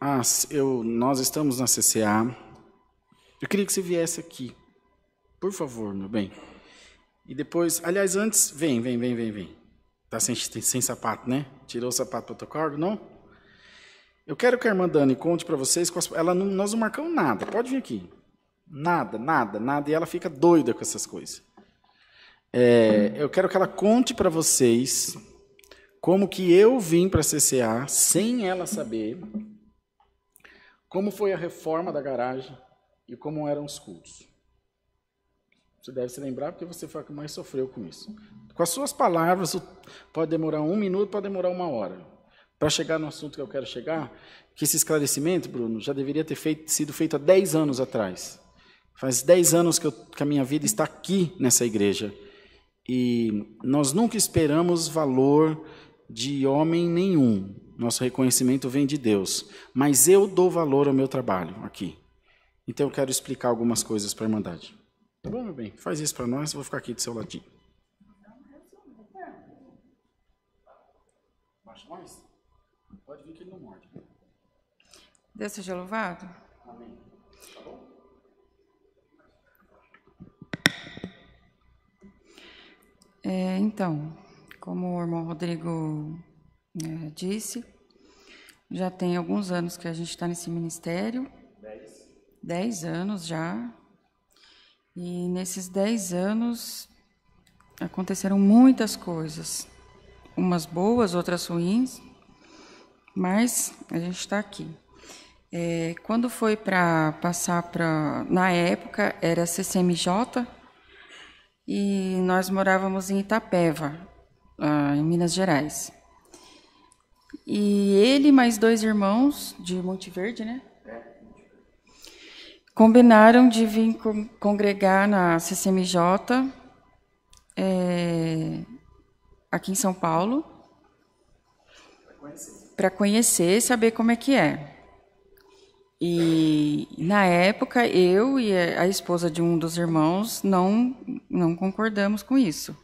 ah, eu, nós estamos na CCA, eu queria que você viesse aqui, por favor, meu bem. E depois, aliás, antes, vem, vem, vem, vem, vem. Tá sem, sem sapato, né? Tirou o sapato para tocar Não? Eu quero que a irmã Dani conte para vocês, ela não, nós não marcamos nada, pode vir aqui. Nada, nada, nada, e ela fica doida com essas coisas. É, eu quero que ela conte para vocês como que eu vim para a CCA sem ela saber como foi a reforma da garagem e como eram os cultos. Você deve se lembrar porque você foi o que mais sofreu com isso. Com as suas palavras, pode demorar um minuto, pode demorar uma hora. Para chegar no assunto que eu quero chegar, que esse esclarecimento, Bruno, já deveria ter feito, sido feito há 10 anos atrás. Faz 10 anos que, eu, que a minha vida está aqui nessa igreja. E nós nunca esperamos valor de homem nenhum, nosso reconhecimento vem de Deus. Mas eu dou valor ao meu trabalho aqui. Então eu quero explicar algumas coisas para a Irmandade. Tá bom, meu bem? Faz isso para nós, eu vou ficar aqui do seu ladinho. Baixa mais? Pode vir que ele não morde. Deus seja louvado. Amém. Tá bom? É, então, como o irmão Rodrigo é, disse, já tem alguns anos que a gente está nesse ministério. Dez. Dez anos já. E nesses dez anos aconteceram muitas coisas. Umas boas, outras ruins. Mas a gente está aqui. É, quando foi para passar para. Na época era CCMJ e nós morávamos em Itapeva, ah, em Minas Gerais. E ele mais dois irmãos de Monte Verde, né? Combinaram de vir congregar na CCMJ é, aqui em São Paulo para conhecer, saber como é que é. E na época eu e a esposa de um dos irmãos não não concordamos com isso.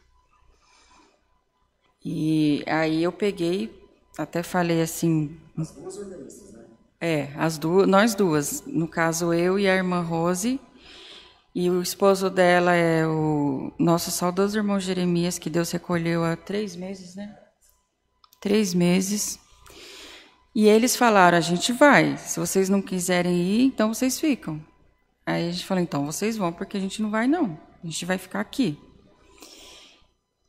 E aí eu peguei até falei assim. As duas organistas, né? É, as duas, nós duas. No caso, eu e a irmã Rose. E o esposo dela é o nosso saudoso irmão Jeremias, que Deus recolheu há três meses, né? Três meses. E eles falaram: a gente vai. Se vocês não quiserem ir, então vocês ficam. Aí a gente falou: então vocês vão, porque a gente não vai, não. A gente vai ficar aqui.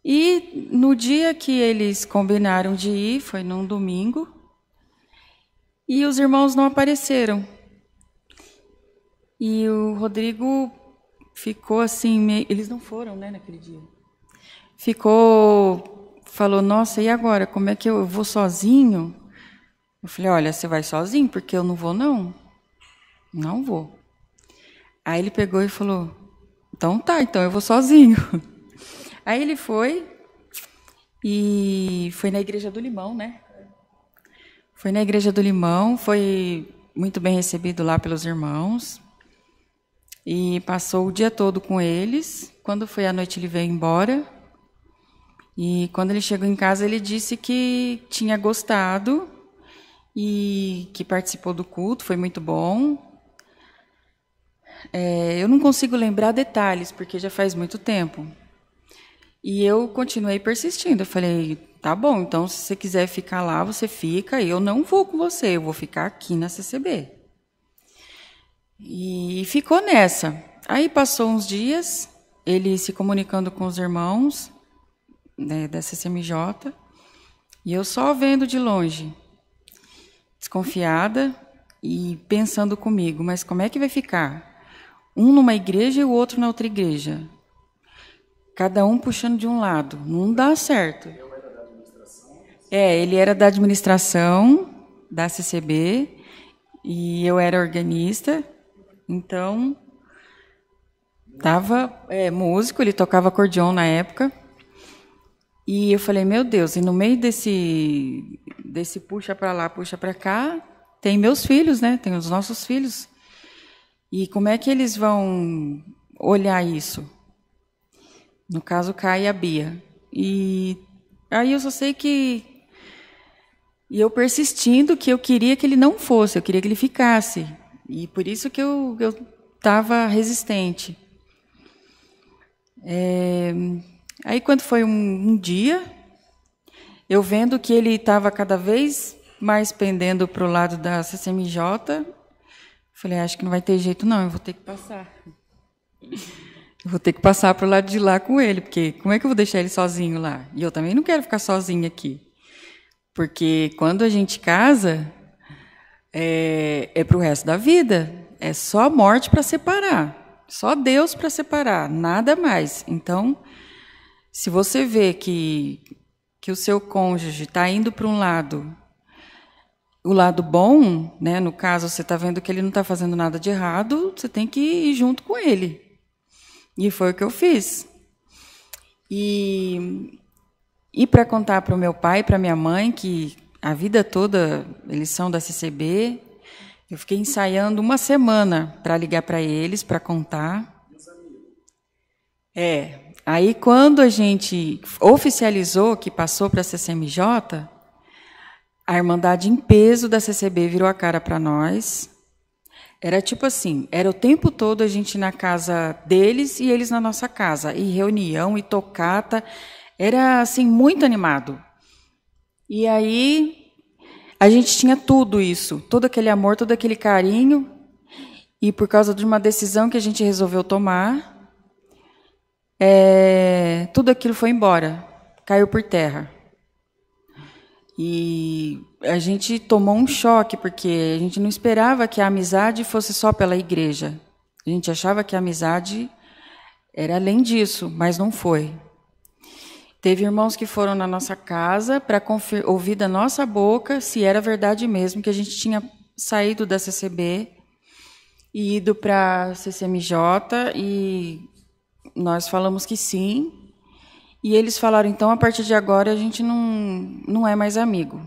E no dia que eles combinaram de ir, foi num domingo, e os irmãos não apareceram. E o Rodrigo ficou assim, eles não foram, né, naquele dia. Ficou, falou, nossa, e agora? Como é que eu, eu vou sozinho? Eu falei, olha, você vai sozinho, porque eu não vou não. Não vou. Aí ele pegou e falou, então tá, então eu vou sozinho. Aí ele foi e foi na Igreja do Limão, né? Foi na Igreja do Limão, foi muito bem recebido lá pelos irmãos. E passou o dia todo com eles. Quando foi à noite, ele veio embora. E quando ele chegou em casa, ele disse que tinha gostado e que participou do culto, foi muito bom. É, eu não consigo lembrar detalhes, porque já faz muito tempo. E eu continuei persistindo. Eu falei, tá bom, então se você quiser ficar lá, você fica. Eu não vou com você, eu vou ficar aqui na CCB. E ficou nessa. Aí passou uns dias, ele se comunicando com os irmãos né, da CCMJ, e eu só vendo de longe, desconfiada e pensando comigo, mas como é que vai ficar? Um numa igreja e o outro na outra igreja. Cada um puxando de um lado. Não dá certo. É, ele era da administração da CCB e eu era organista. Então, tava é, músico, ele tocava acordeon na época. E eu falei, meu Deus, e no meio desse, desse puxa para lá, puxa para cá, tem meus filhos, né? Tem os nossos filhos. E como é que eles vão olhar isso? No caso, Kai e a Bia. E aí eu só sei que. E eu persistindo que eu queria que ele não fosse, eu queria que ele ficasse. E por isso que eu estava resistente. É... Aí, quando foi um, um dia, eu vendo que ele estava cada vez mais pendendo para o lado da CCMJ, falei: ah, acho que não vai ter jeito, não, eu vou ter que passar. Vou ter que passar para o lado de lá com ele, porque como é que eu vou deixar ele sozinho lá? E eu também não quero ficar sozinha aqui. Porque quando a gente casa, é, é para o resto da vida. É só a morte para separar. Só Deus para separar, nada mais. Então, se você vê que, que o seu cônjuge está indo para um lado, o lado bom, né, no caso, você está vendo que ele não está fazendo nada de errado, você tem que ir junto com ele. E foi o que eu fiz. E, e para contar para o meu pai, para minha mãe, que a vida toda eles são da CCB, eu fiquei ensaiando uma semana para ligar para eles, para contar. É. Aí, quando a gente oficializou que passou para a CCMJ, a Irmandade em peso da CCB virou a cara para nós era tipo assim, era o tempo todo a gente na casa deles e eles na nossa casa, e reunião e tocata, era assim muito animado. E aí a gente tinha tudo isso, todo aquele amor, todo aquele carinho, e por causa de uma decisão que a gente resolveu tomar, é, tudo aquilo foi embora, caiu por terra. E a gente tomou um choque, porque a gente não esperava que a amizade fosse só pela igreja. A gente achava que a amizade era além disso, mas não foi. Teve irmãos que foram na nossa casa para ouvir da nossa boca se era verdade mesmo que a gente tinha saído da CCB e ido para a CCMJ e nós falamos que sim. E eles falaram, então, a partir de agora a gente não, não é mais amigo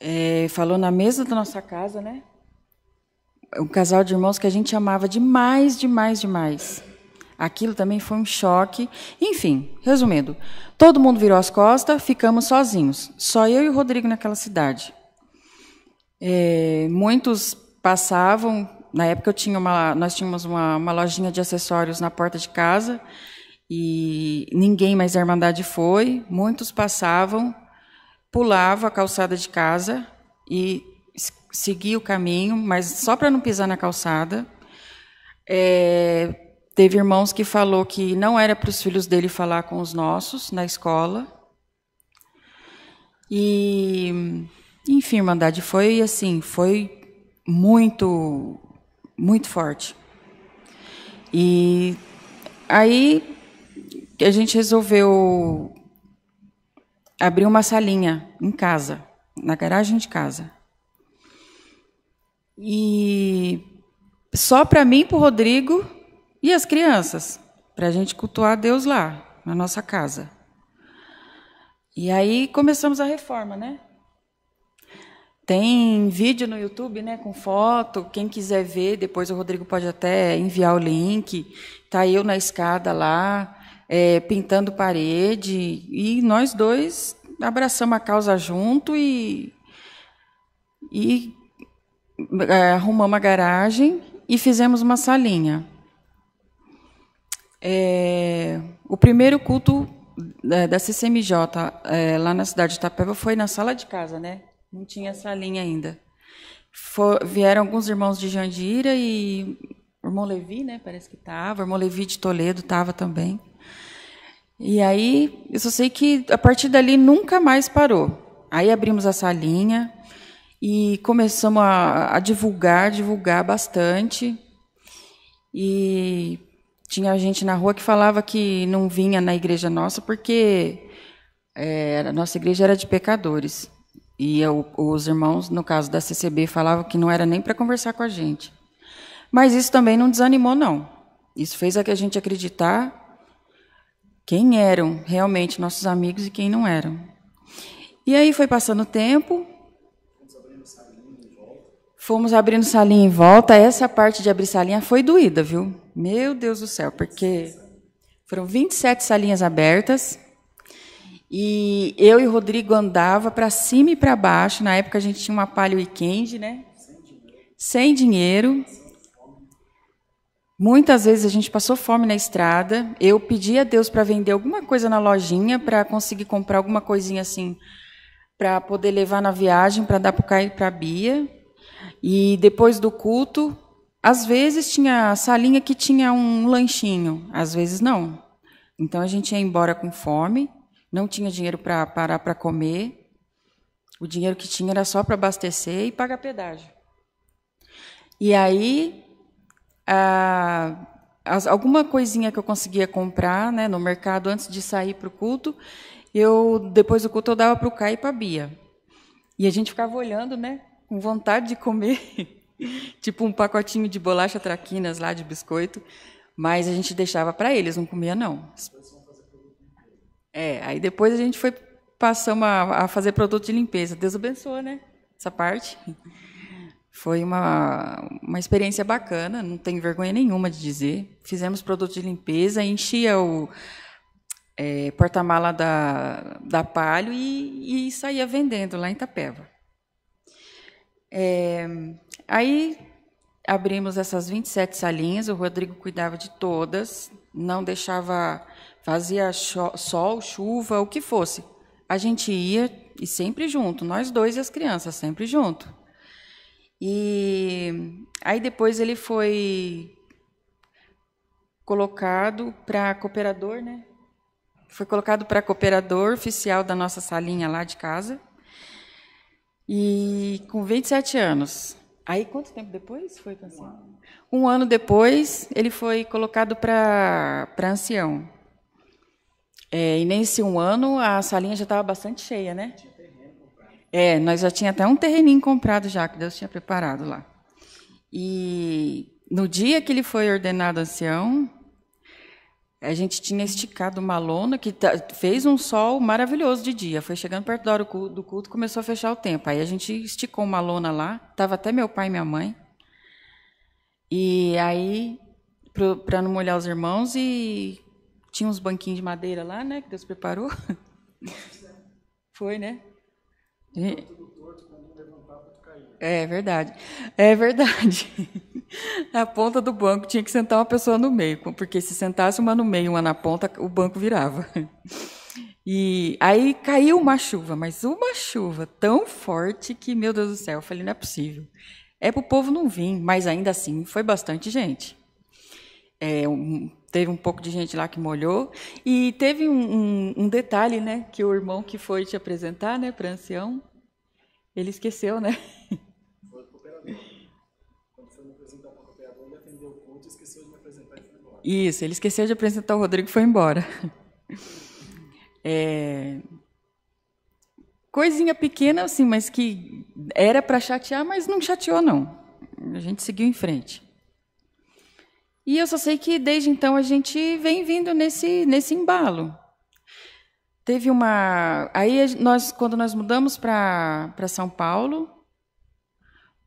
é, falou na mesa da nossa casa, né? Um casal de irmãos que a gente amava demais, demais, demais. Aquilo também foi um choque. Enfim, resumindo, todo mundo virou as costas, ficamos sozinhos. Só eu e o Rodrigo naquela cidade. É, muitos passavam. Na época eu tinha uma, nós tínhamos uma, uma lojinha de acessórios na porta de casa e ninguém mais da Irmandade foi. Muitos passavam pulava a calçada de casa e seguia o caminho, mas só para não pisar na calçada. É, teve irmãos que falou que não era para os filhos dele falar com os nossos na escola. E, enfim, Irmandade, foi assim, foi muito, muito forte. E aí a gente resolveu abri uma salinha em casa, na garagem de casa. E só para mim, para o Rodrigo e as crianças, para a gente cultuar Deus lá, na nossa casa. E aí começamos a reforma, né? Tem vídeo no YouTube, né, com foto. Quem quiser ver, depois o Rodrigo pode até enviar o link. Tá eu na escada lá, é, pintando parede, e nós dois abraçamos a causa junto e, e é, arrumamos a garagem e fizemos uma salinha. É, o primeiro culto da, da CCMJ é, lá na cidade de Itapeva foi na sala de casa, né? Não tinha salinha ainda. For, vieram alguns irmãos de Jandira e irmão Levi, né? Parece que estava. irmão Levi de Toledo estava também. E aí, eu só sei que a partir dali nunca mais parou. Aí abrimos a salinha e começamos a, a divulgar, divulgar bastante. E tinha gente na rua que falava que não vinha na igreja nossa porque é, a nossa igreja era de pecadores. E eu, os irmãos, no caso da CCB, falavam que não era nem para conversar com a gente. Mas isso também não desanimou, não. Isso fez a que a gente acreditar quem eram realmente nossos amigos e quem não eram. E aí foi passando o tempo. Fomos abrindo salinha em volta. Essa parte de abrir salinha foi doída, viu? Meu Deus do céu, porque foram 27 salinhas abertas. E eu e o Rodrigo andava para cima e para baixo. Na época a gente tinha uma palha weekend, né? Sem dinheiro. Muitas vezes a gente passou fome na estrada. Eu pedi a Deus para vender alguma coisa na lojinha para conseguir comprar alguma coisinha assim para poder levar na viagem, para dar para o Caio e para a Bia. E depois do culto, às vezes tinha a salinha que tinha um lanchinho, às vezes não. Então a gente ia embora com fome, não tinha dinheiro para parar para comer. O dinheiro que tinha era só para abastecer e pagar pedágio. E aí ah, as, alguma coisinha que eu conseguia comprar né, no mercado antes de sair para o culto. Eu, depois do culto eu dava para o Caio e para a Bia. E a gente ficava olhando, né? Com vontade de comer. tipo um pacotinho de bolacha traquinas lá, de biscoito. Mas a gente deixava para eles, não comia, não. É, aí depois a gente foi passando a, a fazer produto de limpeza. Deus abençoa, né? Essa parte. Foi uma, uma experiência bacana, não tenho vergonha nenhuma de dizer. Fizemos produto de limpeza, enchia o é, porta-mala da, da Palio e, e saía vendendo lá em Itapeva. É, aí abrimos essas 27 salinhas, o Rodrigo cuidava de todas, não deixava, fazia sol, chuva, o que fosse. A gente ia e sempre junto, nós dois e as crianças, sempre junto. E aí depois ele foi colocado para cooperador, né? Foi colocado para cooperador oficial da nossa salinha lá de casa. E com 27 anos. Aí quanto tempo depois foi cancelado? Um, um ano depois, ele foi colocado para ancião. É, e nesse um ano, a salinha já estava bastante cheia, né? É, nós já tinha até um terreninho comprado já, que Deus tinha preparado lá. E no dia que ele foi ordenado ancião, a gente tinha esticado uma lona que tá, fez um sol maravilhoso de dia. Foi chegando perto da hora do culto, começou a fechar o tempo. Aí a gente esticou uma lona lá, tava até meu pai e minha mãe. E aí, para não molhar os irmãos, e tinha uns banquinhos de madeira lá, né, que Deus preparou. Foi, né? É. Tá é verdade. É verdade. Na ponta do banco tinha que sentar uma pessoa no meio, porque se sentasse uma no meio e uma na ponta, o banco virava. E aí caiu uma chuva, mas uma chuva tão forte que, meu Deus do céu, eu falei, não é possível. É para o povo não vir, mas ainda assim foi bastante gente. É, um, teve um pouco de gente lá que molhou. E teve um, um, um, detalhe, né, que o irmão que foi te apresentar, né, para ancião, ele esqueceu, né? Foi o operador. Quando foi me apresentar para o operador, ele atendeu o ponto e esqueceu de me apresentar e foi embora. Isso, ele esqueceu de apresentar o Rodrigo e foi embora. É... Coisinha pequena, assim, mas que era para chatear, mas não chateou, não. A gente seguiu em frente. E eu só sei que desde então a gente vem vindo nesse, nesse embalo. Teve uma. Aí nós, quando nós mudamos para São Paulo,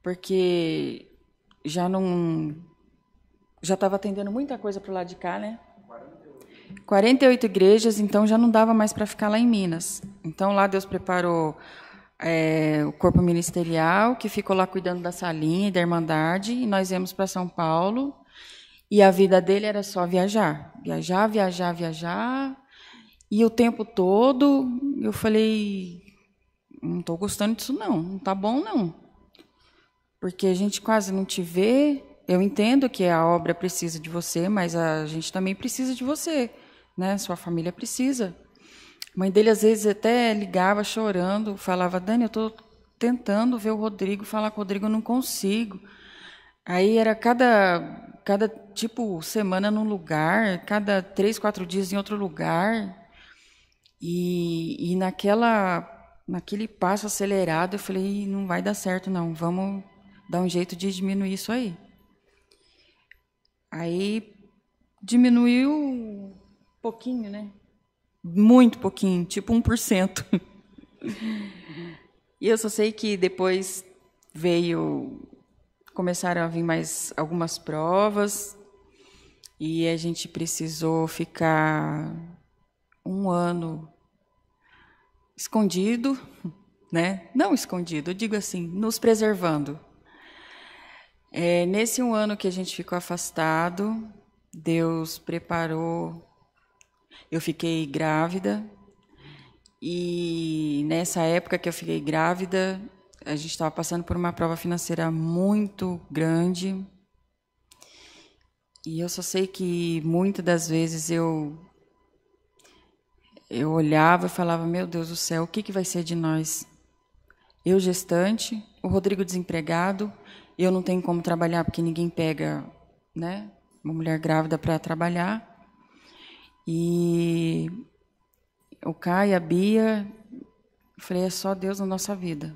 porque já não. Já estava atendendo muita coisa para o lado de cá, né? 48. igrejas, então já não dava mais para ficar lá em Minas. Então lá Deus preparou é, o corpo ministerial, que ficou lá cuidando da salinha e da Irmandade, e nós viemos para São Paulo. E a vida dele era só viajar. Viajar, viajar, viajar, e o tempo todo eu falei: não estou gostando disso, não, não tá bom, não. Porque a gente quase não te vê. Eu entendo que a obra precisa de você, mas a gente também precisa de você, né? Sua família precisa. A mãe dele às vezes até ligava chorando, falava: Dani, eu estou tentando ver o Rodrigo, falar com o Rodrigo, eu não consigo. Aí era cada cada tipo semana num lugar, cada três, quatro dias em outro lugar. E, e naquela, naquele passo acelerado, eu falei: não vai dar certo, não. Vamos dar um jeito de diminuir isso aí. Aí diminuiu um pouquinho, né? Muito pouquinho, tipo 1%. e eu só sei que depois veio. Começaram a vir mais algumas provas, e a gente precisou ficar um ano escondido, né? Não escondido, eu digo assim, nos preservando. É, nesse um ano que a gente ficou afastado, Deus preparou. Eu fiquei grávida e nessa época que eu fiquei grávida, a gente estava passando por uma prova financeira muito grande. E eu só sei que muitas das vezes eu eu olhava e falava: Meu Deus do céu, o que, que vai ser de nós? Eu gestante, o Rodrigo desempregado, eu não tenho como trabalhar porque ninguém pega, né? Uma mulher grávida para trabalhar. E o Caio, a Bia, eu falei, é só Deus na nossa vida.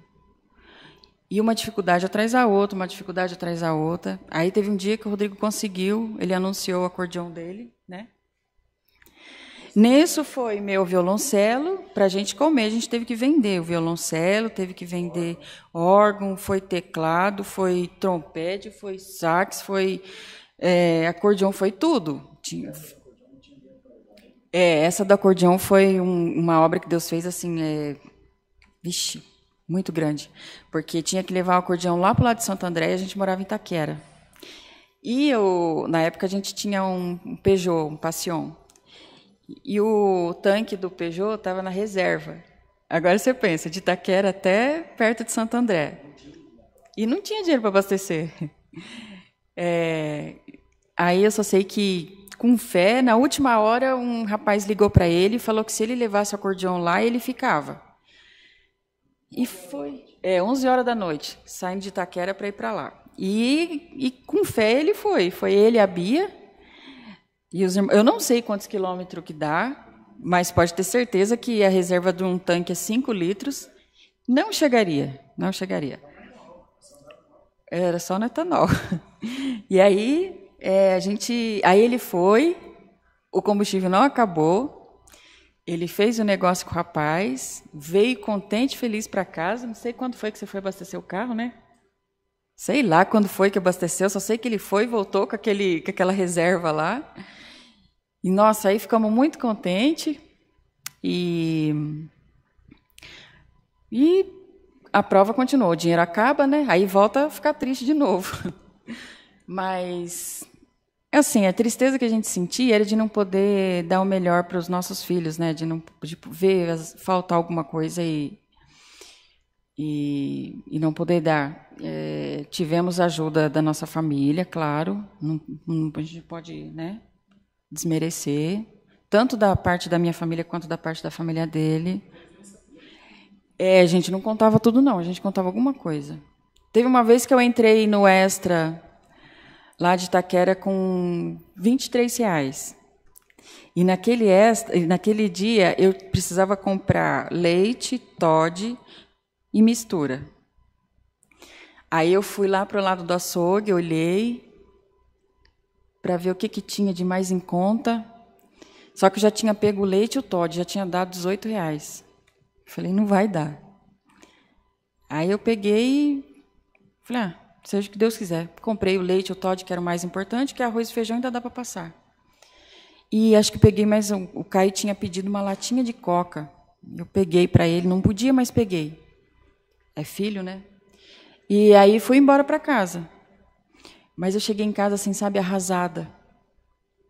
E uma dificuldade atrás da outra, uma dificuldade atrás da outra. Aí teve um dia que o Rodrigo conseguiu, ele anunciou o acordeão dele, né? Nisso foi meu violoncelo para a gente comer. A gente teve que vender o violoncelo, teve que vender órgão, foi teclado, foi trompete, foi sax, foi é, acordeão, foi tudo. Tinha, é, essa do acordeão foi um, uma obra que Deus fez assim, é, vixe, muito grande, porque tinha que levar o acordeão lá para o lado de Santo André e a gente morava em Itaquera. E eu, na época a gente tinha um, um Peugeot, um Passion. E o tanque do Peugeot estava na reserva. Agora você pensa, de Itaquera até perto de Santo André. E não tinha dinheiro para abastecer. É, aí eu só sei que, com fé, na última hora, um rapaz ligou para ele e falou que se ele levasse o acordeão lá, ele ficava. E foi. É, 11 horas da noite, saindo de Itaquera para ir para lá. E, e com fé ele foi. Foi ele e a Bia. E os eu não sei quantos quilômetros que dá, mas pode ter certeza que a reserva de um tanque é 5 litros não chegaria, não chegaria. Era só no etanol. E aí é, a gente, aí ele foi, o combustível não acabou, ele fez o um negócio com o rapaz, veio contente, feliz para casa. Não sei quando foi que você foi abastecer o carro, né? Sei lá quando foi que abasteceu, só sei que ele foi e voltou com, aquele, com aquela reserva lá. E nossa, aí ficamos muito contentes e e a prova continuou, o dinheiro acaba, né? Aí volta a ficar triste de novo. Mas assim, a tristeza que a gente sentia era de não poder dar o melhor para os nossos filhos, né? De não de ver faltar alguma coisa e, e, e não poder dar. É, tivemos a ajuda da nossa família, claro. Não, não, a gente pode, né? desmerecer, tanto da parte da minha família quanto da parte da família dele. É, a gente não contava tudo, não, a gente contava alguma coisa. Teve uma vez que eu entrei no Extra, lá de Itaquera, com 23 reais. E naquele, extra, naquele dia eu precisava comprar leite, Todd e mistura. Aí eu fui lá para o lado do açougue, olhei, para ver o que, que tinha de mais em conta. Só que eu já tinha pego o leite e o Todd, já tinha dado 18 reais. falei, não vai dar. Aí eu peguei e falei, ah, seja o que Deus quiser. Comprei o leite, o Todd, que era o mais importante, que é arroz e feijão ainda dá para passar. E acho que peguei mais um. O Caio tinha pedido uma latinha de coca. Eu peguei para ele, não podia, mas peguei. É filho, né? E aí fui embora para casa. Mas eu cheguei em casa, assim, sabe, arrasada.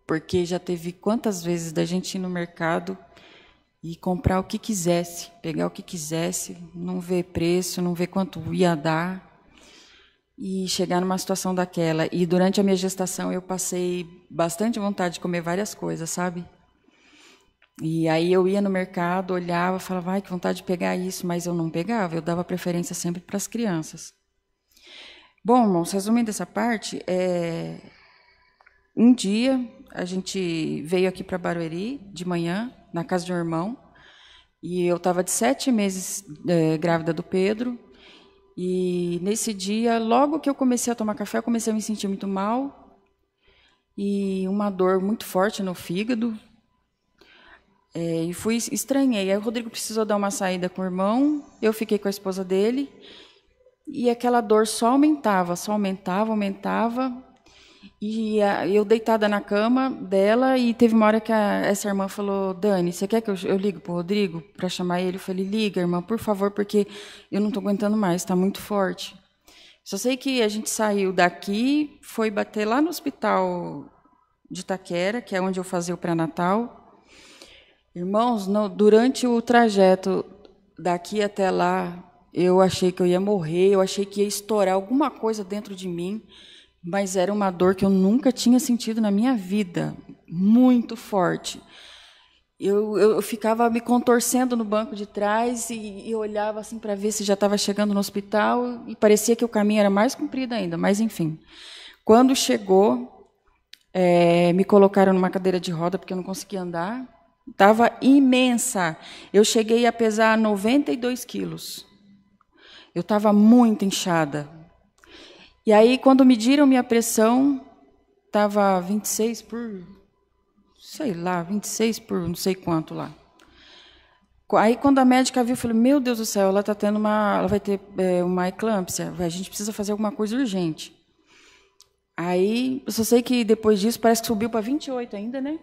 Porque já teve quantas vezes da gente ir no mercado e comprar o que quisesse, pegar o que quisesse, não ver preço, não ver quanto ia dar. E chegar numa situação daquela. E durante a minha gestação eu passei bastante vontade de comer várias coisas, sabe? E aí eu ia no mercado, olhava, falava, ai, que vontade de pegar isso, mas eu não pegava, eu dava preferência sempre para as crianças. Bom, irmãos, resumindo essa parte, é... um dia a gente veio aqui para Barueri de manhã, na casa de um irmão, e eu estava de sete meses é, grávida do Pedro. E nesse dia, logo que eu comecei a tomar café, eu comecei a me sentir muito mal e uma dor muito forte no fígado. É, e fui estranhei. Aí o Rodrigo precisou dar uma saída com o irmão, eu fiquei com a esposa dele. E aquela dor só aumentava, só aumentava, aumentava. E a, eu deitada na cama dela, e teve uma hora que a, essa irmã falou: Dani, você quer que eu, eu ligo para o Rodrigo para chamar ele? Eu falei: liga, irmã, por favor, porque eu não estou aguentando mais, está muito forte. Só sei que a gente saiu daqui, foi bater lá no hospital de Itaquera, que é onde eu fazia o pré-natal. Irmãos, no, durante o trajeto daqui até lá, eu achei que eu ia morrer, eu achei que ia estourar alguma coisa dentro de mim, mas era uma dor que eu nunca tinha sentido na minha vida, muito forte. Eu, eu, ficava me contorcendo no banco de trás e, e olhava assim para ver se já estava chegando no hospital e parecia que o caminho era mais comprido ainda, mas enfim. Quando chegou, é, me colocaram numa cadeira de roda porque eu não conseguia andar. Estava imensa. Eu cheguei a pesar 92 quilos. Eu estava muito inchada. E aí, quando mediram minha pressão, estava 26 por. sei lá, 26 por não sei quanto lá. Aí, quando a médica viu, eu falei: Meu Deus do céu, ela tá tendo uma, ela vai ter é, uma eclâmpsia, a gente precisa fazer alguma coisa urgente. Aí, eu só sei que depois disso parece que subiu para 28 ainda, né?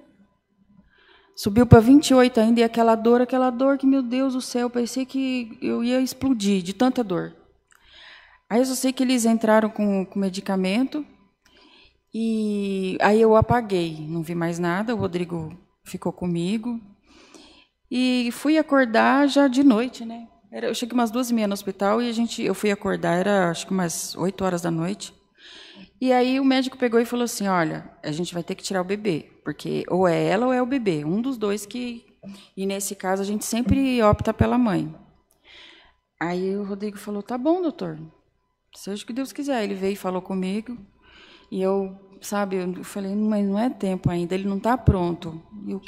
Subiu para 28 ainda e aquela dor, aquela dor que, meu Deus do céu, parecia que eu ia explodir de tanta dor. Aí eu só sei que eles entraram com, com medicamento e aí eu apaguei, não vi mais nada, o Rodrigo ficou comigo. E fui acordar já de noite, né? eu cheguei umas duas e meia no hospital e a gente, eu fui acordar, era acho que umas 8 horas da noite. E aí o médico pegou e falou assim: olha, a gente vai ter que tirar o bebê, porque ou é ela ou é o bebê, um dos dois que. E nesse caso a gente sempre opta pela mãe. Aí o Rodrigo falou: tá bom, doutor, seja o que Deus quiser. Ele veio e falou comigo, e eu, sabe, eu falei: mas não é tempo ainda, ele não está pronto. Eu,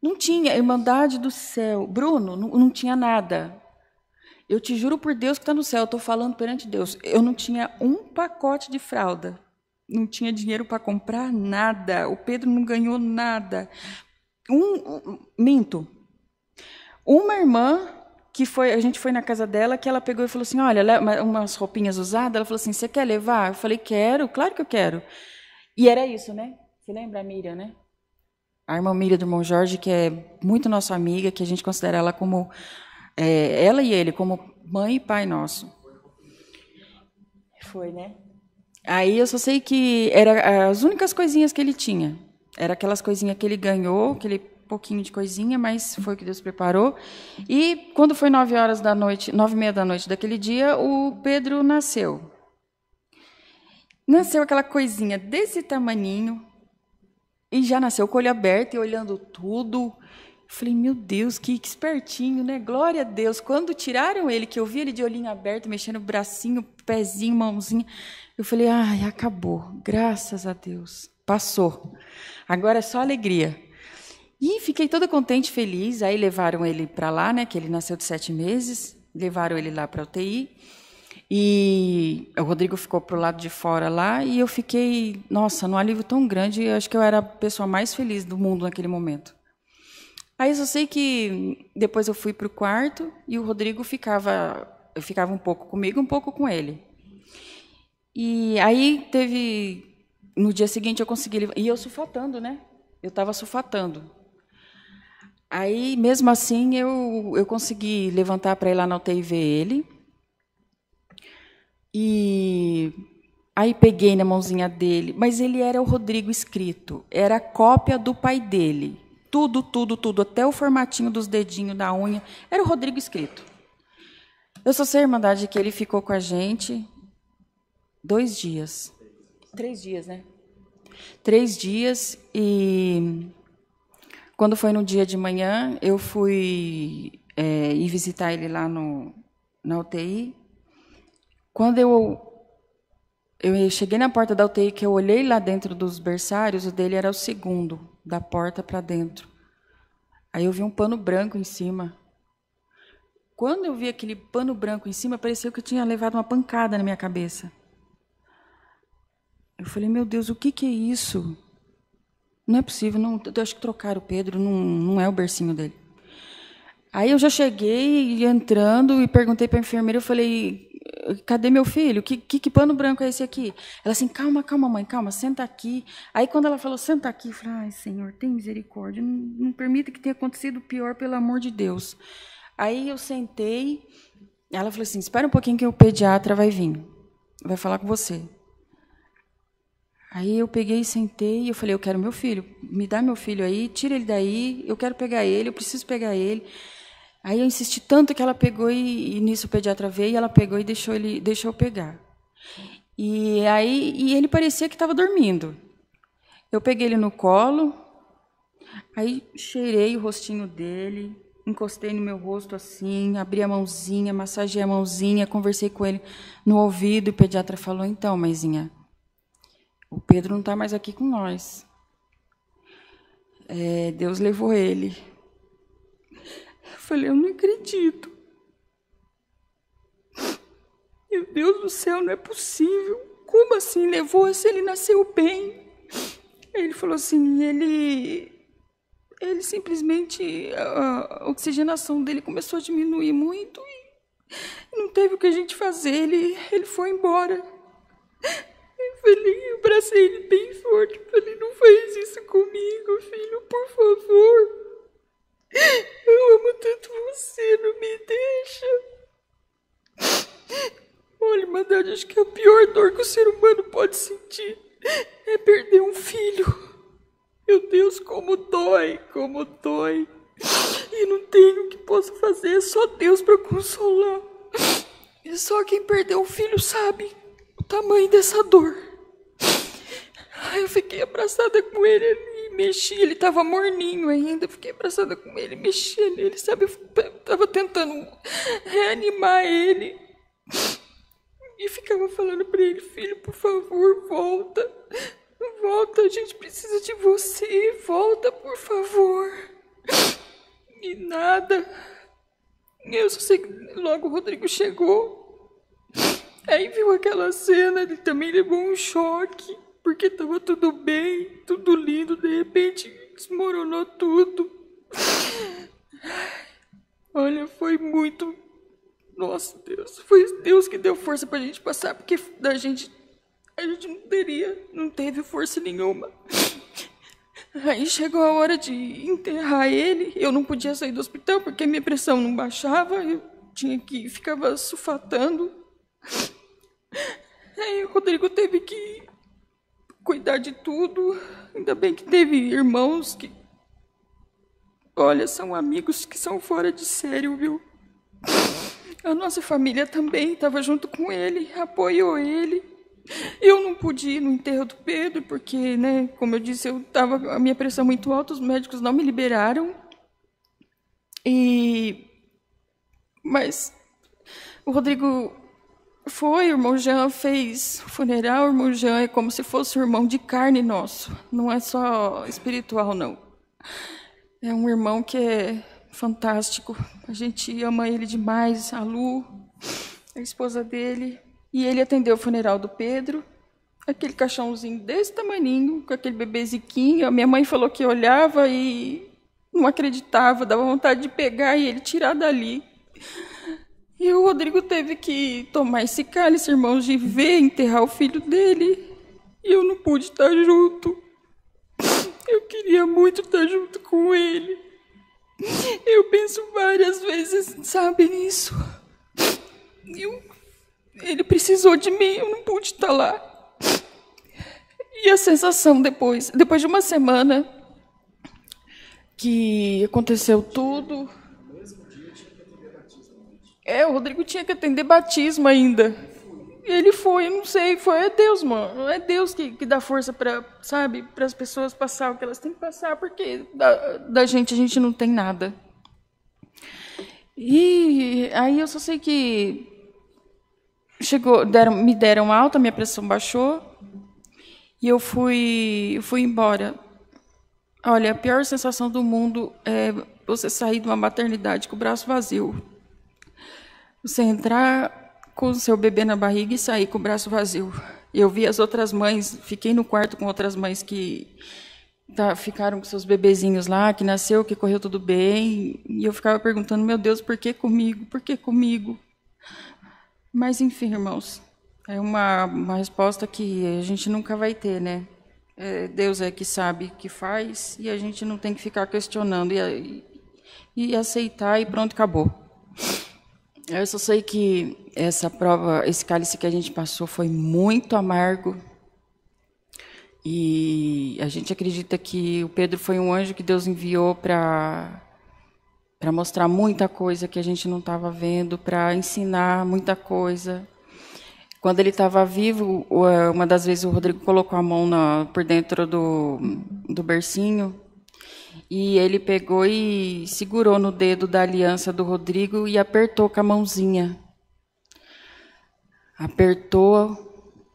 não tinha, Irmandade do Céu. Bruno, não, não tinha nada. Eu te juro por Deus que está no céu, eu estou falando perante Deus. Eu não tinha um pacote de fralda, não tinha dinheiro para comprar nada. O Pedro não ganhou nada. Um, um, minto. Uma irmã que foi, a gente foi na casa dela, que ela pegou e falou assim, olha, umas roupinhas usadas. Ela falou assim, você quer levar? Eu falei, quero, claro que eu quero. E era isso, né? Você lembra a Miriam, né? A irmã Miriam do irmão Jorge, que é muito nossa amiga, que a gente considera ela como é, ela e ele, como mãe e pai nosso. Foi, né? Aí eu só sei que era as únicas coisinhas que ele tinha. Era aquelas coisinhas que ele ganhou, aquele pouquinho de coisinha, mas foi o que Deus preparou. E quando foi nove horas da noite, nove e meia da noite daquele dia, o Pedro nasceu. Nasceu aquela coisinha desse tamaninho e já nasceu com o olho aberto e olhando tudo. Falei, meu Deus, que, espertinho, né? Glória a Deus. Quando tiraram ele, que eu vi ele de olhinho aberto, mexendo o bracinho, pezinho, mãozinha, eu falei, ai, acabou. Graças a Deus. Passou. Agora é só alegria. E fiquei toda contente, feliz. Aí levaram ele para lá, né? Que ele nasceu de sete meses. Levaram ele lá para UTI. E o Rodrigo ficou pro lado de fora lá e eu fiquei, nossa, num alívio tão grande. Eu acho que eu era a pessoa mais feliz do mundo naquele momento. Aí só sei que depois eu fui para o quarto e o Rodrigo ficava, eu ficava um pouco comigo, um pouco com ele. E aí teve no dia seguinte eu consegui e eu sufatando, né? Eu estava sufatando. Aí mesmo assim eu eu consegui levantar para ir lá na UTI ver ele. E aí peguei na mãozinha dele, mas ele era o Rodrigo escrito, era a cópia do pai dele. Tudo, tudo, tudo, até o formatinho dos dedinhos da unha. Era o Rodrigo escrito. Eu só sei, Irmandade, que ele ficou com a gente dois dias. Três dias, né? Três dias e quando foi no dia de manhã, eu fui é, ir visitar ele lá no, na UTI. Quando eu eu cheguei na porta da UTI, que eu olhei lá dentro dos berçários, o dele era o segundo da porta para dentro. Aí eu vi um pano branco em cima. Quando eu vi aquele pano branco em cima, pareceu que eu tinha levado uma pancada na minha cabeça. Eu falei, meu Deus, o que, que é isso? Não é possível, não, eu acho que trocaram o Pedro, não, não é o bercinho dele. Aí eu já cheguei entrando e perguntei para a enfermeira, eu falei, cadê meu filho? Que, que, que, pano branco é esse aqui? Ela assim, calma, calma, mãe, calma, senta aqui. Aí quando ela falou, senta aqui, eu falei, ai, Senhor, tem misericórdia, não, não permita que tenha acontecido o pior, pelo amor de Deus. Aí eu sentei, ela falou assim, espera um pouquinho que o pediatra vai vir, vai falar com você. Aí eu peguei, sentei, eu falei, eu quero meu filho, me dá meu filho aí, tira ele daí, eu quero pegar ele, eu preciso pegar ele. Aí eu insisti tanto que ela pegou e, e nisso o pediatra veio e ela pegou e deixou ele deixou eu pegar. E aí e ele parecia que estava dormindo. Eu peguei ele no colo, aí cheirei o rostinho dele, encostei no meu rosto assim, abri a mãozinha, massageei a mãozinha, conversei com ele no ouvido. E o pediatra falou: Então, mãezinha, o Pedro não está mais aqui com nós. É, Deus levou ele. Eu falei, eu não acredito. Meu Deus do céu, não é possível. Como assim? Levou se assim, ele nasceu bem. Ele falou assim, ele. Ele simplesmente. A oxigenação dele começou a diminuir muito e não teve o que a gente fazer. Ele, ele foi embora. Eu falei, eu abracei ele bem forte. Eu falei, não faz isso comigo, filho, por favor. Eu amo tanto você, não me deixa. Olha, Madade, acho que é a pior dor que o ser humano pode sentir é perder um filho. Meu Deus, como dói, como dói. E não tenho o que possa fazer, é só Deus para consolar. E é só quem perdeu um filho sabe o tamanho dessa dor. Ai, eu fiquei abraçada com ele ali mexi, ele tava morninho ainda. Fiquei abraçada com ele, mexia nele, sabe, eu tava tentando reanimar ele. E ficava falando pra ele, filho, por favor, volta. Volta, a gente precisa de você. Volta, por favor. E nada. Eu só sei que logo o Rodrigo chegou. Aí viu aquela cena, ele também levou um choque. Porque tava tudo bem, tudo lindo, de repente desmoronou tudo. Olha, foi muito. Nossa Deus, foi Deus que deu força pra gente passar, porque da gente. A gente não teria, não teve força nenhuma. Aí chegou a hora de enterrar ele. Eu não podia sair do hospital porque minha pressão não baixava. Eu tinha que ficava sufatando. Aí o Rodrigo teve que cuidar de tudo. Ainda bem que teve irmãos que. Olha, são amigos que são fora de sério, viu? A nossa família também estava junto com ele, apoiou ele. Eu não pude ir no enterro do Pedro, porque, né, como eu disse, eu tava a minha pressão muito alta, os médicos não me liberaram. E mas o Rodrigo foi, o irmão Jean fez funeral, o irmão Jean é como se fosse um irmão de carne nosso. Não é só espiritual, não. É um irmão que é fantástico. A gente ama ele demais, a Lu, a esposa dele. E ele atendeu o funeral do Pedro. Aquele caixãozinho desse tamaninho, com aquele bebeziquinho. A minha mãe falou que olhava e não acreditava, dava vontade de pegar e ele tirar dali. E o Rodrigo teve que tomar esse cálice, irmãos, de ver enterrar o filho dele. E eu não pude estar junto. Eu queria muito estar junto com ele. Eu penso várias vezes, sabe, nisso. Eu, ele precisou de mim, eu não pude estar lá. E a sensação depois, depois de uma semana que aconteceu tudo, é, o Rodrigo tinha que atender batismo ainda. ele foi, eu não sei, foi, é Deus, mano. É Deus que, que dá força para, sabe, para as pessoas passar o que elas têm que passar, porque da, da gente a gente não tem nada. E aí eu só sei que chegou, deram, me deram alta, minha pressão baixou e eu fui, eu fui embora. Olha, a pior sensação do mundo é você sair de uma maternidade com o braço vazio. Você entrar com o seu bebê na barriga e sair com o braço vazio. Eu vi as outras mães, fiquei no quarto com outras mães que tá, ficaram com seus bebezinhos lá, que nasceu, que correu tudo bem. E eu ficava perguntando, meu Deus, por que comigo? Por que comigo? Mas enfim, irmãos, é uma, uma resposta que a gente nunca vai ter, né? É, Deus é que sabe que faz e a gente não tem que ficar questionando e, e, e aceitar e pronto, acabou. Eu só sei que essa prova, esse cálice que a gente passou foi muito amargo. E a gente acredita que o Pedro foi um anjo que Deus enviou para para mostrar muita coisa que a gente não estava vendo, para ensinar muita coisa. Quando ele estava vivo, uma das vezes o Rodrigo colocou a mão na, por dentro do, do bercinho e ele pegou e segurou no dedo da aliança do Rodrigo e apertou com a mãozinha. Apertou.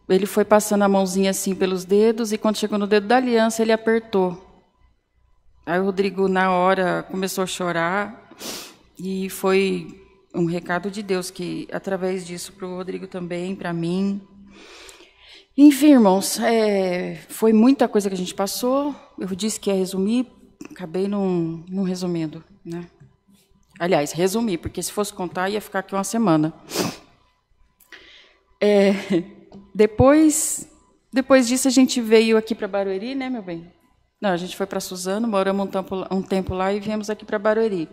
Ele foi passando a mãozinha assim pelos dedos e quando chegou no dedo da aliança, ele apertou. Aí o Rodrigo, na hora, começou a chorar e foi um recado de Deus que, através disso, para o Rodrigo também, para mim. Enfim, irmãos, é, foi muita coisa que a gente passou. Eu disse que ia resumir, acabei não, resumindo, né? Aliás, resumi, porque se fosse contar ia ficar aqui uma semana. É, depois, depois disso a gente veio aqui para Barueri, né, meu bem? Não, a gente foi para Suzano, moramos um tempo, um tempo lá e viemos aqui para Barueri.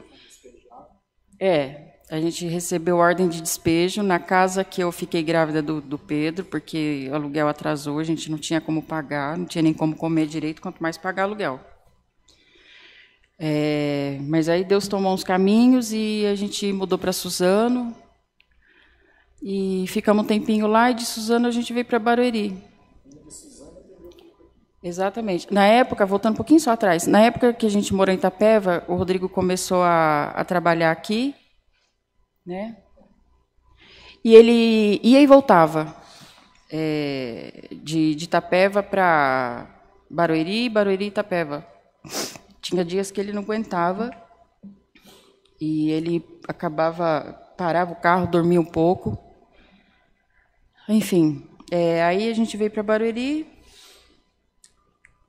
É, a gente recebeu ordem de despejo na casa que eu fiquei grávida do, do Pedro, porque o aluguel atrasou, a gente não tinha como pagar, não tinha nem como comer direito, quanto mais pagar aluguel. É, mas aí Deus tomou uns caminhos e a gente mudou para Suzano. E ficamos um tempinho lá e de Suzano a gente veio para Barueri. Exatamente. Na época, voltando um pouquinho só atrás, na época que a gente morou em Itapeva, o Rodrigo começou a, a trabalhar aqui, né? E ele ia e voltava é, de, de Itapeva para Barueri, Barueri e Itapeva. Tinha dias que ele não aguentava e ele acabava, parava o carro, dormia um pouco. Enfim, é, aí a gente veio para Barueri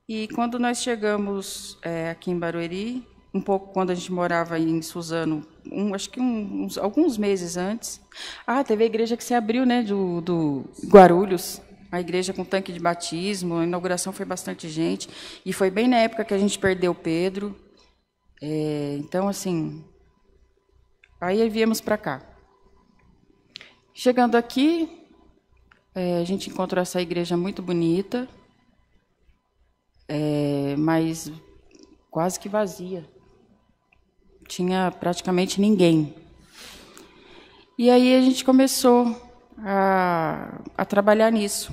e quando nós chegamos é, aqui em Barueri, um pouco quando a gente morava em Suzano, um, acho que uns, alguns meses antes. Ah, teve a igreja que se abriu, né, do, do Guarulhos a igreja com tanque de batismo, a inauguração foi bastante gente. E foi bem na época que a gente perdeu Pedro. É, então, assim. Aí viemos para cá. Chegando aqui, é, a gente encontrou essa igreja muito bonita, é, mas quase que vazia. Tinha praticamente ninguém. E aí a gente começou a, a trabalhar nisso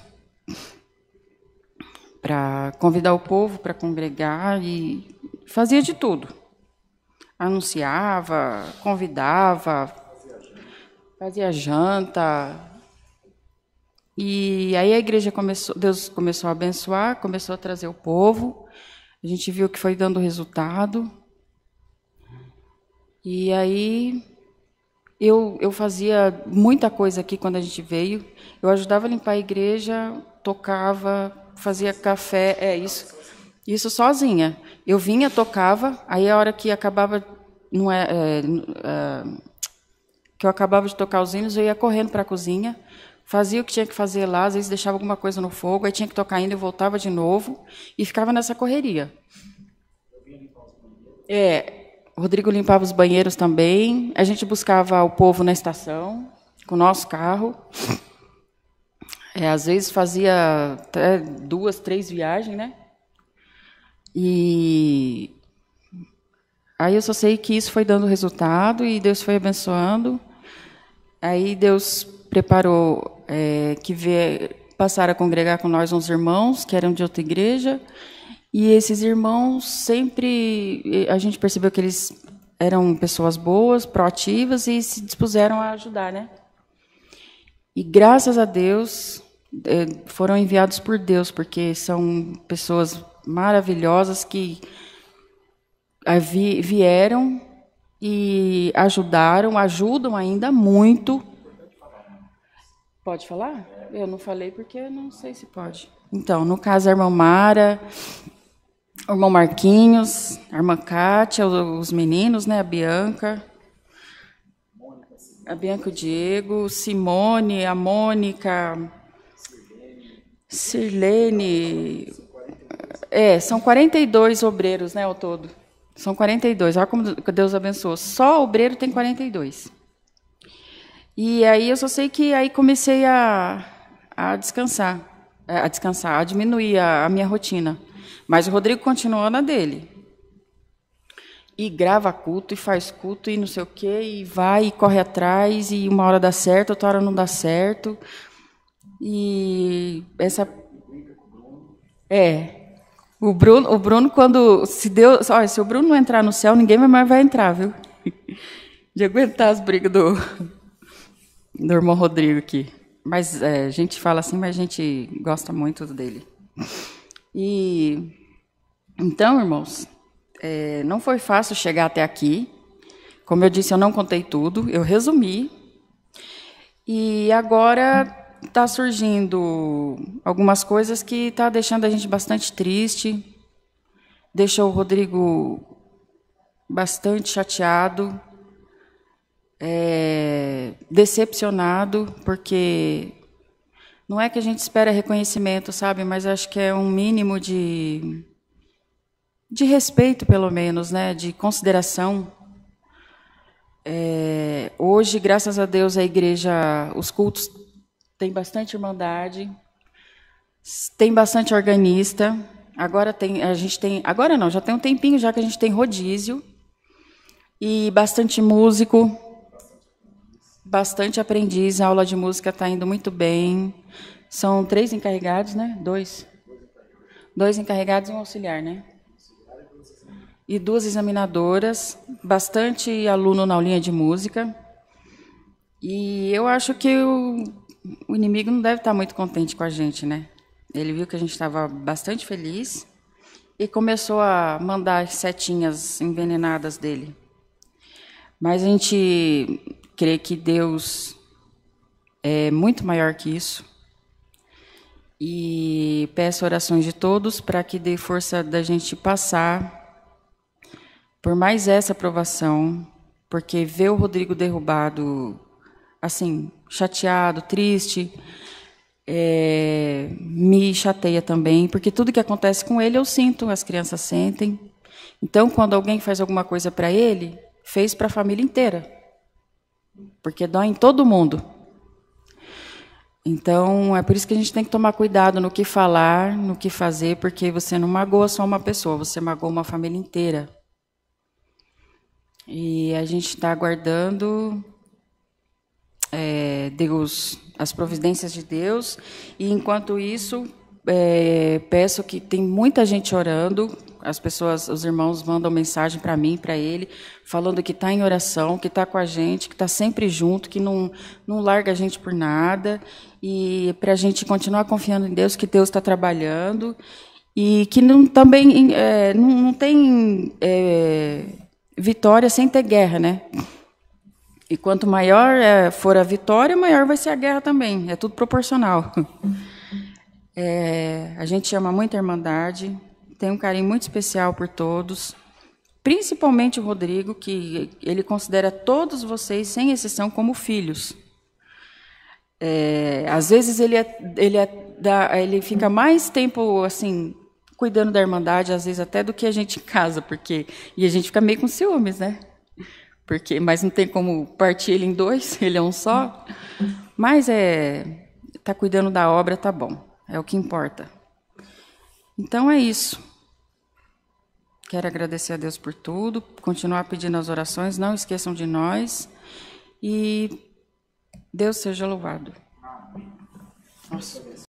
para convidar o povo para congregar e fazia de tudo. Anunciava, convidava, fazia janta. E aí a igreja começou, Deus começou a abençoar, começou a trazer o povo. A gente viu que foi dando resultado. E aí eu, eu fazia muita coisa aqui quando a gente veio. Eu ajudava a limpar a igreja, tocava, fazia café, é isso. Isso sozinha. Eu vinha, tocava, aí a hora que acabava, não é, é, é que eu acabava de tocar os hinos, eu ia correndo para a cozinha, fazia o que tinha que fazer lá, às vezes deixava alguma coisa no fogo, aí tinha que tocar ainda, e voltava de novo e ficava nessa correria. É, Rodrigo limpava os banheiros também. A gente buscava o povo na estação com o nosso carro. É, às vezes fazia até duas, três viagens, né? E aí eu só sei que isso foi dando resultado e Deus foi abençoando. Aí Deus preparou é, que vier, passaram a congregar com nós uns irmãos que eram de outra igreja. E esses irmãos sempre a gente percebeu que eles eram pessoas boas, proativas e se dispuseram a ajudar, né? E graças a Deus, é, foram enviados por Deus, porque são pessoas maravilhosas que ah, vieram e ajudaram, ajudam ainda muito. Pode falar? Eu não falei porque eu não sei se pode. Então, no caso, a irmã Mara, o irmão Marquinhos, a irmã Kátia, os meninos, né, a Bianca, a Bianca, o Diego, Simone, a Mônica, Sirlene. é, são 42 obreiros, né, ao todo. São 42. Olha como Deus abençoou. Só obreiro tem 42. E aí eu só sei que aí comecei a, a descansar, é, a descansar, a diminuir a, a minha rotina. Mas o Rodrigo continuou na dele e grava culto e faz culto e não sei o quê, e vai e corre atrás, e uma hora dá certo, outra hora não dá certo. E essa. É. O Bruno, o Bruno quando. Se, Deus, olha, se o Bruno não entrar no céu, ninguém mais vai entrar, viu? De aguentar as brigas do, do irmão Rodrigo aqui. Mas é, a gente fala assim, mas a gente gosta muito dele. E. Então, irmãos, é, não foi fácil chegar até aqui. Como eu disse, eu não contei tudo, eu resumi. E agora está surgindo algumas coisas que está deixando a gente bastante triste, deixou o Rodrigo bastante chateado, é, decepcionado, porque não é que a gente espera reconhecimento, sabe? Mas acho que é um mínimo de de respeito, pelo menos, né? de consideração. É, hoje, graças a Deus, a igreja, os cultos têm bastante irmandade, tem bastante organista. Agora tem, a gente tem, agora não, já tem um tempinho já que a gente tem rodízio e bastante músico, bastante aprendiz. A aula de música está indo muito bem. São três encarregados, né? Dois, dois encarregados e um auxiliar, né? e duas examinadoras, bastante aluno na aulinha de música. E eu acho que o, o inimigo não deve estar muito contente com a gente, né? Ele viu que a gente estava bastante feliz e começou a mandar setinhas envenenadas dele. Mas a gente crê que Deus é muito maior que isso. E peço orações de todos para que dê força da gente passar por mais essa aprovação, porque ver o Rodrigo derrubado, assim, chateado, triste, é, me chateia também, porque tudo que acontece com ele eu sinto, as crianças sentem. Então, quando alguém faz alguma coisa para ele, fez para a família inteira, porque dói em todo mundo. Então, é por isso que a gente tem que tomar cuidado no que falar, no que fazer, porque você não magoa só uma pessoa, você magoa uma família inteira. E a gente está aguardando é, Deus, as providências de Deus. E enquanto isso, é, peço que tem muita gente orando. As pessoas, os irmãos mandam mensagem para mim, para ele, falando que está em oração, que está com a gente, que está sempre junto, que não, não larga a gente por nada. E para a gente continuar confiando em Deus, que Deus está trabalhando. E que não, também é, não, não tem é, vitória sem ter guerra, né? E quanto maior é, for a vitória, maior vai ser a guerra também. É tudo proporcional. É, a gente chama muito Irmandade, tem um carinho muito especial por todos, principalmente o Rodrigo, que ele considera todos vocês, sem exceção, como filhos. É, às vezes ele, é, ele, é ele fica mais tempo assim cuidando da Irmandade, às vezes até do que a gente em casa, porque. E a gente fica meio com ciúmes, né? Porque, mas não tem como partir ele em dois, ele é um só. Mas é. Tá cuidando da obra, tá bom. É o que importa. Então é isso. Quero agradecer a Deus por tudo, continuar pedindo as orações, não esqueçam de nós. E Deus seja louvado. Nossa.